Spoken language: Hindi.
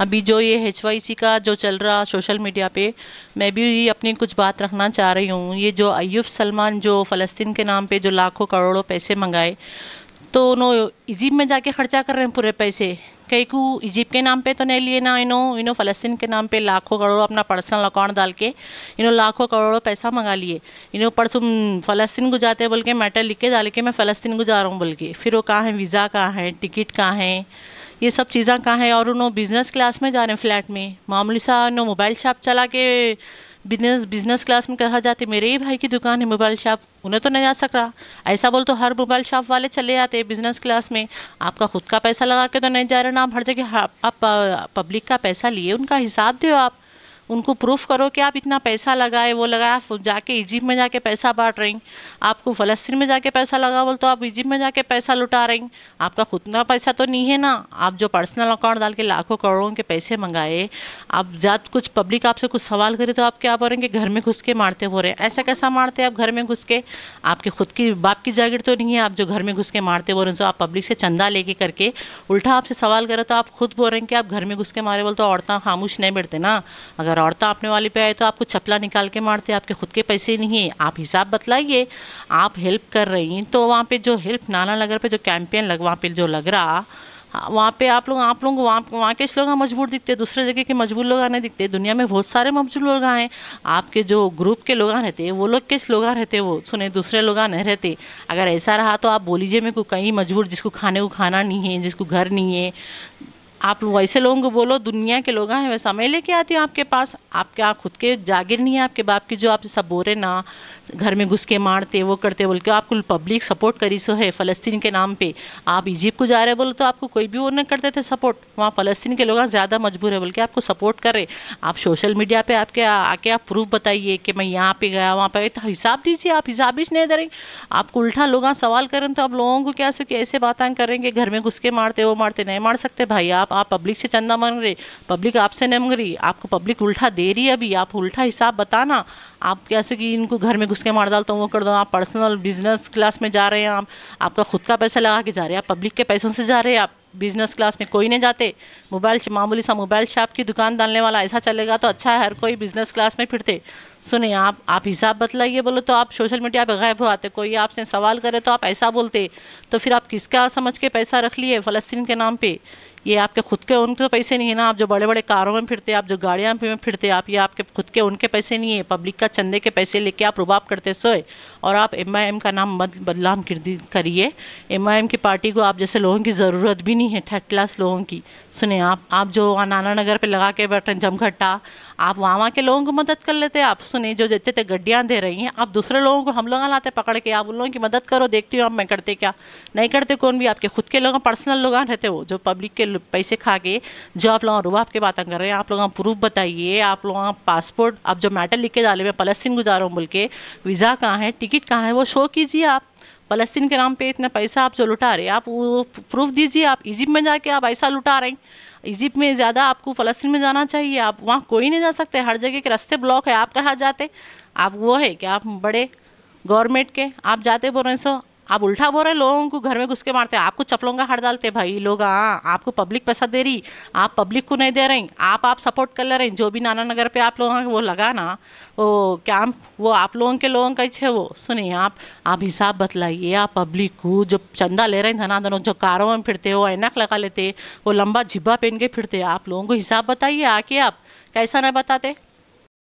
अभी जो ये एच का जो चल रहा सोशल मीडिया पे मैं भी ये अपनी कुछ बात रखना चाह रही हूँ ये जो अयूब सलमान जो फ़लस्तीन के नाम पे जो लाखों करोड़ों पैसे मंगाए तो उन्होंने इजिप्ट में जाके ख़र्चा कर रहे हैं पूरे पैसे कई को इजिप्ट के नाम पे तो नहीं लिए ना इनो इन्हों फ़लस्तीन के नाम पे लाखों करोड़ों अपना पर्सनल अकाउंट डाल के इनो लाखों करोड़ों पैसा मंगा लिए इन्हों परसों फ़लस्तीन को जाते बोल के मैटर लिख के डाल के मैं फ़लस्तीन को जा रहा हूँ बोल के फिर वो कहाँ है वीज़ा कहाँ है टिकट कहाँ है ये सब चीज़ें कहाँ हैं और उन्होंने बिज़नेस क्लास में जा रहे हैं फ्लैट में मामूली सा उन्होंने मोबाइल शॉप चला के बिजनेस बिजनेस क्लास में कहा जाते मेरे ही भाई की दुकान है मोबाइल शॉप उन्हें तो नहीं आ सक रहा ऐसा बोल तो हर मोबाइल शॉप वाले चले जाते बिजनेस क्लास में आपका खुद का पैसा लगा के तो नहीं जा रहे ना आप हर जगह आप, आप पब्लिक का पैसा लिए उनका हिसाब दो आप उनको प्रूफ करो कि आप इतना पैसा लगाए वो लगाए आप जाके इजिप्ट में जाके पैसा बांट रही आपको फ़लस्तीन में जाके पैसा लगा बोल तो आप इजिप्ट में जाके पैसा लुटा रही आपका खुद ना पैसा तो नहीं है ना आप जो पर्सनल अकाउंट डाल के लाखों करोड़ों के पैसे मंगाए आप जात कुछ पब्लिक आपसे कुछ सवाल करे तो आप क्या बोलेंगे घर में घुस के मारते हो रहे ऐसा कैसा मारते आप घर में घुस के आपके खुद की बाप की जागिर तो नहीं है आप जो घर में घुस के मारते बोल रहे जो आप पब्लिक से चंदा लेके करके उल्टा आपसे सवाल करे तो आप खुद बोल रहे हैं कि आप घर में घुस के मारे बोल तो औरतें खामोश नहीं बैठते ना अगर करौड़ता तो आपने वाले पे आए तो आपको चपला निकाल के मारते आपके खुद के पैसे नहीं है आप हिसाब बतलाइए आप हेल्प कर रही हैं तो वहाँ पे जो हेल्प नाना नगर पे जो कैंपेन लग वहाँ पे जो लग रहा हाँ, वहाँ पे आप लोग आप लोग वहाँ वहाँ के लोग मजबूर दिखते दूसरे जगह के मजबूर लोग आने दिखते दुनिया में बहुत सारे मजबूर लोग आए आपके जो ग्रुप के लोग रहते वो लोग किस लोग रहते वो सुने दूसरे लोग नहीं रहते अगर ऐसा रहा तो आप बोलीजिए मेरे को कहीं मजबूर जिसको खाने को खाना नहीं है जिसको घर नहीं है आप वैसे लोगों को बोलो दुनिया के लोग हैं हाँ, वैसा मैं लेके आती हूँ आपके पास आपके आप खुद के जागिर नहीं है आपके बाप की जो आप सब बोरे ना घर में घुस के मारते वो करते बोल के आपको पब्लिक सपोर्ट करी सो है फ़लस्तीन के नाम पे आप इजिप्ट को जा रहे बोलो तो आपको कोई भी वो नहीं करते थे सपोर्ट वहाँ फ़लस्तीन के लोग हाँ, ज़्यादा मजबूर है बोल के आपको सपोर्ट करे आप सोशल मीडिया पर आपके आके आप प्रूफ बताइए कि मैं यहाँ पर गया वहाँ पर तो हिसाब दीजिए आप हिसाब ही नहीं दे आपको उल्टा लोग हाँ, सवाल करें तो आप लोगों को क्या सो कि ऐसे बातें करेंगे घर में घुस के मारते वो मारते नहीं मार सकते भाई आप आप आप पब्लिक से चंदा मांग रहे पब्लिक आपसे नहीं मांग रही आपको पब्लिक उल्टा दे रही है अभी आप उल्टा हिसाब बताना आप कैसे कि इनको घर में घुस के मार डालता हूँ वो कर दो आप पर्सनल बिजनेस क्लास में जा रहे हैं आप आपका खुद का पैसा लगा के जा रहे हैं आप पब्लिक के पैसों से जा रहे हैं आप बिजनेस क्लास में कोई नहीं जाते मोबाइल मामूली सा मोबाइल शॉप की दुकान डालने वाला ऐसा चलेगा तो अच्छा है हर कोई बिजनेस क्लास में फिरते सुने आप आप हिसाब बतलाइए बोलो तो आप सोशल मीडिया पर गायब हो आते कोई आपसे सवाल करे तो आप ऐसा बोलते तो फिर आप किसका समझ के पैसा रख लिए फ़लस्तीन के नाम पर ये आपके खुद के उनके तो पैसे नहीं है ना आप जो बड़े बड़े कारों में फिरते आप जो गाड़ियाँ में फिरते आप ये आपके खुद के उनके पैसे नहीं है पब्लिक का चंदे के पैसे लेके आप रुबाब करते सोए और आप एम का नाम मत बदलाम करिए एम की पार्टी को आप जैसे लोगों की ज़रूरत भी नहीं है थर्ड क्लास लोगों की सुने आप आप जो नाना नगर पर लगा के बैठे जमघट्टा आप वहाँ वहाँ के लोगों को मदद कर लेते आप सुने जो जितने तक गड्डियाँ दे रही हैं आप दूसरे लोगों को हम लोग लाते पकड़ के आप उन लोगों की मदद करो देखती हूँ आप मैं करते क्या नहीं करते कौन भी आपके खुद के लोग पर्सनल लोग रहते हो जो पब्लिक के पैसे खा के जो आप लोग रुबाब के बातें कर रहे हैं आप लोग प्रूफ बताइए आप लोग पासपोर्ट आप जो मैटर लिख के डाले मैं फलस्तीन गुजारा हूँ बोल के वीज़ा कहाँ है टिकट कहाँ है वो शो कीजिए आप फलस्तीन के नाम पे इतना पैसा आप जो लुटा रहे आप वो प्रूफ दीजिए आप इजिप्ट में जाके आप ऐसा लुटा रहे हैं इजिप्ट में ज़्यादा आपको फलस्तीन में जाना चाहिए आप वहाँ कोई नहीं जा सकते हर जगह के रास्ते ब्लॉक है आप कहाँ जाते आप वो है कि आप बड़े गवर्नमेंट के आप जाते बोल रहे सो आप उल्टा बोल रहे लोगों को घर में घुस के मारते आपको चपलों का हड़ डालते भाई लोग हाँ आपको पब्लिक पैसा दे रही आप पब्लिक को नहीं दे रहे आप आप सपोर्ट कर ले रहे जो भी नाना नगर पे आप लोग वो लगा ना वो कैंप वो आप लोगों के लोगों का है वो सुनिए आप आप हिसाब बतलाइए आप पब्लिक को जो चंदा ले रहे हैं धना धनों जो कारों में फिरते हो ऐनक लगा लेते वो लंबा झिब्बा पहन के फिरते आप लोगों को हिसाब बताइए आके आप कैसा ना बताते